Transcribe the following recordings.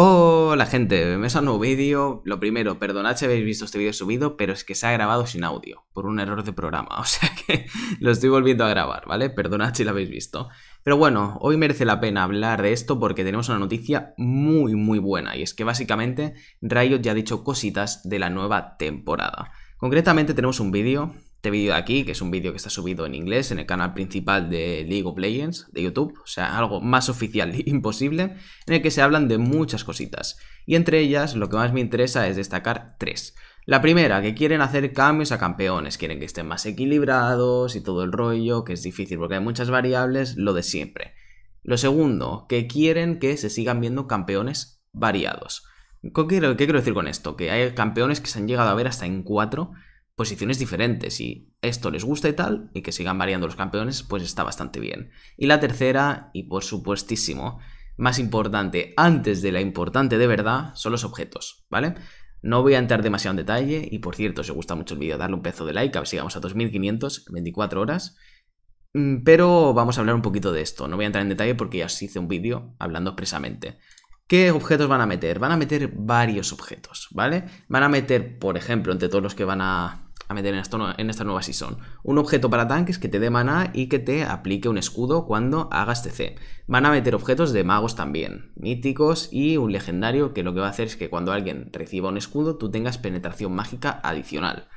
Hola oh, gente, bienvenidos a un nuevo vídeo. Lo primero, perdonad si habéis visto este vídeo subido, pero es que se ha grabado sin audio, por un error de programa, o sea que lo estoy volviendo a grabar, ¿vale? Perdonad si lo habéis visto. Pero bueno, hoy merece la pena hablar de esto porque tenemos una noticia muy muy buena, y es que básicamente Riot ya ha dicho cositas de la nueva temporada. Concretamente tenemos un vídeo este vídeo de aquí, que es un vídeo que está subido en inglés en el canal principal de League of Legends de YouTube, o sea, algo más oficial e imposible, en el que se hablan de muchas cositas. Y entre ellas, lo que más me interesa es destacar tres. La primera, que quieren hacer cambios a campeones, quieren que estén más equilibrados y todo el rollo, que es difícil porque hay muchas variables, lo de siempre. Lo segundo, que quieren que se sigan viendo campeones variados. ¿Qué quiero, decir con esto? Que hay campeones que se han llegado a ver hasta en cuatro posiciones diferentes y esto les gusta y tal, y que sigan variando los campeones, pues está bastante bien. Y la tercera, y por supuestísimo, más importante antes de la importante de verdad, son los objetos, ¿vale? No voy a entrar demasiado en detalle, y por cierto, si os gusta mucho el vídeo, darle un pezo de like, a ver si vamos a 2500 en 24 horas. Mm, pero vamos a hablar un poquito de esto, no voy a entrar en detalle porque ya os hice un vídeo hablando expresamente. ¿Qué objetos van a meter? Van a meter varios objetos, ¿vale? Van a meter, por ejemplo, entre todos los que van a a meter en, esta nueva season. Un objeto para tanques que te dé maná y que te aplique un escudo cuando hagas TC. Van a meter objetos de magos también, míticos y un legendario que lo que va a hacer es que cuando alguien reciba un escudo tú tengas penetración mágica adicional.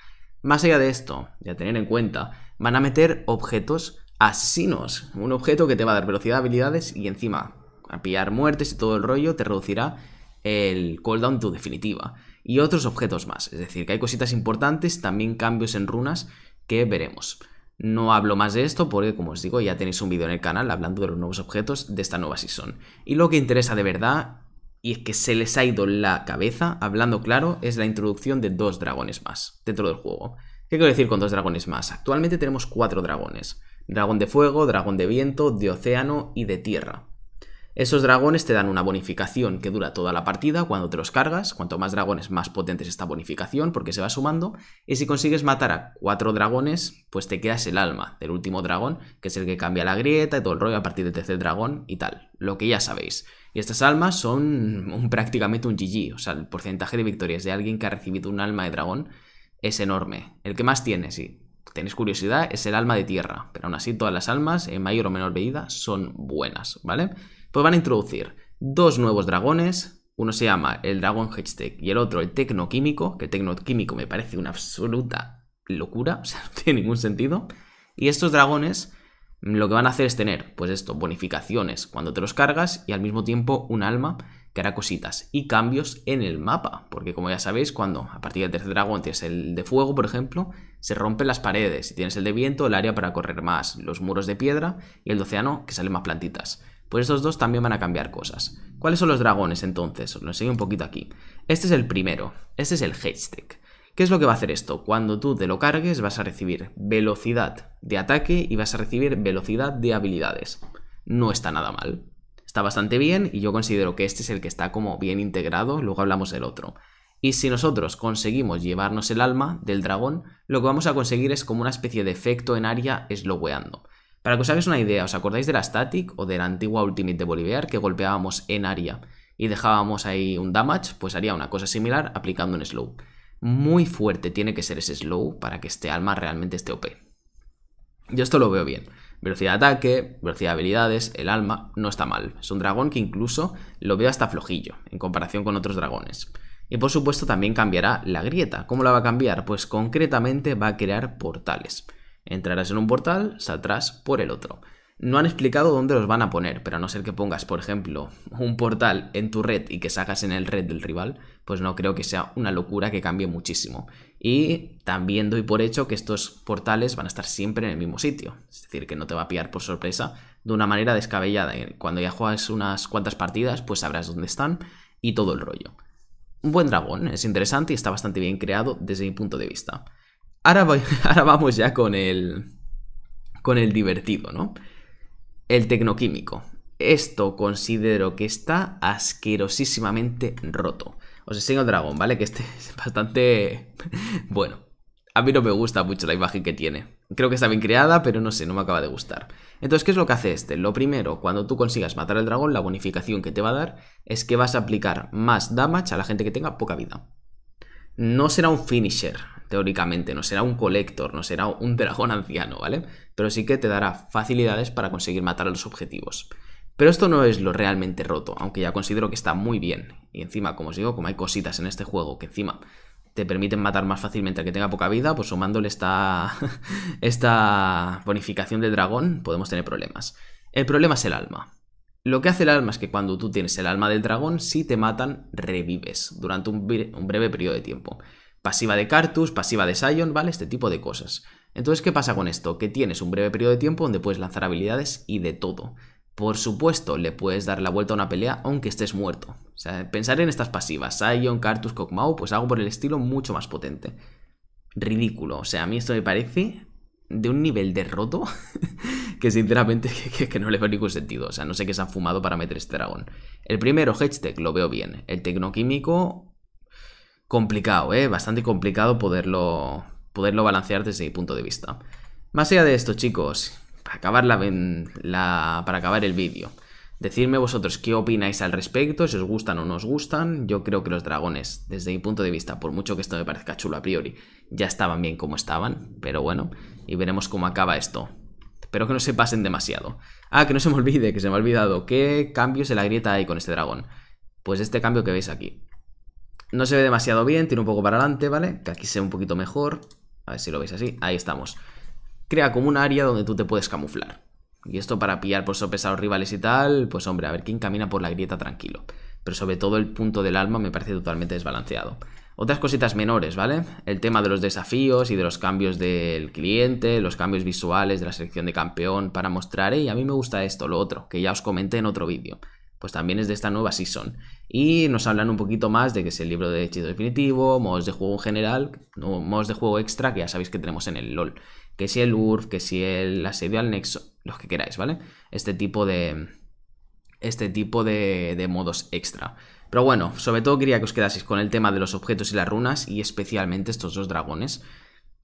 Más allá de esto, ya tener en cuenta, van a meter objetos asesinos. Un objeto que te va a dar velocidad, habilidades y encima a pillar muertes y todo el rollo te reducirá el cooldown tu definitiva y otros objetos más. Es decir, que hay cositas importantes, también cambios en runas que veremos. No hablo más de esto porque, como os digo, ya tenéis un vídeo en el canal hablando de los nuevos objetos de esta nueva season. Y lo que interesa de verdad, y es que se les ha ido la cabeza, hablando claro, es la introducción de dos dragones más dentro del juego. ¿Qué quiero decir con dos dragones más? Actualmente tenemos cuatro dragones. Dragón de fuego, dragón de viento, de océano y de tierra. Esos dragones te dan una bonificación que dura toda la partida cuando te los cargas. Cuanto más dragones, más potente es esta bonificación porque se va sumando. Y si consigues matar a cuatro dragones, pues te quedas el alma del último dragón, que es el que cambia la grieta y todo el rollo a partir del tercer dragón y tal. Lo que ya sabéis. Y estas almas son prácticamente un GG. O sea, el porcentaje de victorias de alguien que ha recibido un alma de dragón es enorme. El que más tiene, si tenéis curiosidad, es el alma de tierra. Pero aún así, todas las almas, en mayor o menor medida, son buenas, ¿vale? vale pues van a introducir dos nuevos dragones, uno se llama el Dragón Hedge y el otro el Tecnoquímico, que el Tecnoquímico me parece una absoluta locura, o sea, no tiene ningún sentido. Y estos dragones mm, lo que van a hacer es tener, pues esto, bonificaciones cuando te los cargas y al mismo tiempo un alma que hará cositas y cambios en el mapa, porque como ya sabéis, cuando a partir del tercer dragón tienes el de fuego, por ejemplo, se rompen las paredes, y tienes el de viento, el área para correr más, los muros de piedra y el de océano que salen más plantitas. Pues estos dos también van a cambiar cosas. ¿Cuáles son los dragones entonces? Os lo enseño un poquito aquí. Este es el primero, este es el Hedge ¿Qué es lo que va a hacer esto? Cuando tú te lo cargues vas a recibir velocidad de ataque y vas a recibir velocidad de habilidades. No está nada mal. Está bastante bien y yo considero que este es el que está como bien integrado, luego hablamos del otro. Y si nosotros conseguimos llevarnos el alma del dragón, lo que vamos a conseguir es como una especie de efecto en área esloweando. Para que os hagáis una idea, ¿os acordáis de la Static o de la antigua Ultimate de Bolivar que golpeábamos en área y dejábamos ahí un damage? Pues haría una cosa similar aplicando un slow. Muy fuerte tiene que ser ese slow para que este alma realmente esté OP. Yo esto lo veo bien. Velocidad de ataque, velocidad de habilidades, el alma, no está mal. Es un dragón que incluso lo veo hasta flojillo en comparación con otros dragones. Y por supuesto también cambiará la grieta. ¿Cómo la va a cambiar? Pues concretamente va a crear portales. Entrarás en un portal, saldrás por el otro. No han explicado dónde los van a poner, pero a no ser que pongas, por ejemplo, un portal en tu red y que salgas en el red del rival, pues no creo que sea una locura que cambie muchísimo. Y también doy por hecho que estos portales van a estar siempre en el mismo sitio, es decir, que no te va a pillar por sorpresa de una manera descabellada. Eh, cuando ya juegas unas cuantas partidas, pues sabrás dónde están y todo el rollo. Un buen dragón, es interesante y está bastante bien creado desde mi punto de vista. Ahora, vamos ya con el, con el divertido, ¿no? El tecnoquímico. Esto considero que está asquerosísimamente roto. Os enseño el dragón, ¿vale? Que este es bastante... bueno, a mí no me gusta mucho la imagen que tiene. Creo que está bien creada, pero no sé, no me acaba de gustar. Entonces, ¿qué es lo que hace este? Lo primero, cuando tú consigas matar al dragón, la bonificación que te va a dar es que vas a aplicar más damage a la gente que tenga poca vida no será un finisher, teóricamente, no será un collector, no será un dragón anciano, ¿vale? Pero sí que te dará facilidades para conseguir matar a los objetivos. Pero esto no es lo realmente roto, aunque ya considero que está muy bien. Y encima, como os digo, como hay cositas en este juego que encima te permiten matar más fácilmente al que tenga poca vida, pues sumándole esta, esta bonificación de dragón podemos tener problemas. El problema es el alma. Lo que hace el alma es que cuando tú tienes el alma del dragón, si te matan, revives durante un, breve periodo de tiempo. Pasiva de Cartus, pasiva de Sion, ¿vale? Este tipo de cosas. Entonces, ¿qué pasa con esto? Que tienes un breve periodo de tiempo donde puedes lanzar habilidades y de todo. Por supuesto, le puedes dar la vuelta a una pelea aunque estés muerto. O sea, pensar en estas pasivas, Sion, Cartus, Kog'Maw, pues algo por el estilo mucho más potente. Ridículo, o sea, a mí esto me parece de un nivel de roto que sinceramente que, no le veo ningún sentido. O sea, no sé qué se han fumado para meter este dragón. El primero, Hedgetech, lo veo bien. El tecnoquímico, complicado, ¿eh? Bastante complicado poderlo, poderlo balancear desde mi punto de vista. Más allá de esto, chicos, para acabar, la para acabar el vídeo. Decidme vosotros qué opináis al respecto, si os gustan o no os gustan. Yo creo que los dragones, desde mi punto de vista, por mucho que esto me parezca chulo a priori, ya estaban bien como estaban, pero bueno, y veremos cómo acaba esto. Espero que no se pasen demasiado. Ah, que no se me olvide, que se me ha olvidado. ¿Qué cambios en la grieta hay con este dragón? Pues este cambio que veis aquí. No se ve demasiado bien, tiene un poco para adelante, ¿vale? Que aquí sea un poquito mejor. A ver si lo veis así. Ahí estamos. Crea como un área donde tú te puedes camuflar. Y esto para pillar por los rivales y tal, pues hombre, a ver quién camina por la grieta tranquilo. Pero sobre todo el punto del alma me parece totalmente desbalanceado. Otras cositas menores, ¿vale? El tema de los desafíos y de los cambios del cliente, los cambios visuales de la selección de campeón para mostrar, y a mí me gusta esto, lo otro, que ya os comenté en otro vídeo pues también es de esta nueva season. Y nos hablan un poquito más de que es el libro de hechizo definitivo, modos de juego en general, modos de juego extra que ya sabéis que tenemos en el LOL. Que si el URF, que si el asedio al nexo, los que queráis, ¿vale? Este tipo de. Este tipo de, de modos extra. Pero bueno, sobre todo quería que os quedaseis con el tema de los objetos y las runas, y especialmente estos dos dragones,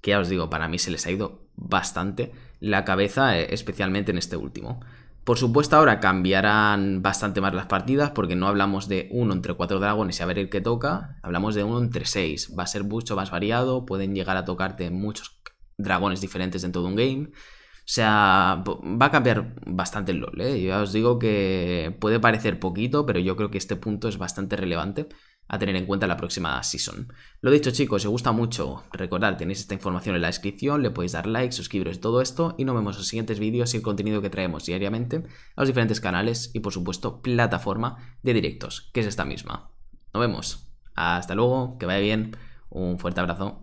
que ya os digo, para mí se les ha ido bastante la cabeza, eh, especialmente en este último. Por supuesto, ahora cambiarán bastante más las partidas porque no hablamos de uno entre cuatro dragones y a ver el que toca, hablamos de uno entre seis. Va a ser mucho más variado, pueden llegar a tocarte muchos dragones diferentes dentro de un game. O sea, va a cambiar bastante el LOL. ¿eh? ya os digo que puede parecer poquito, pero yo creo que este punto es bastante relevante a tener en cuenta la próxima season. Lo dicho chicos, si os gusta mucho, recordad, tenéis esta información en la descripción, le podéis dar like, suscribiros y todo esto, y nos vemos en los siguientes vídeos y el contenido que traemos diariamente a los diferentes canales y por supuesto plataforma de directos, que es esta misma. Nos vemos, hasta luego, que vaya bien, un fuerte abrazo.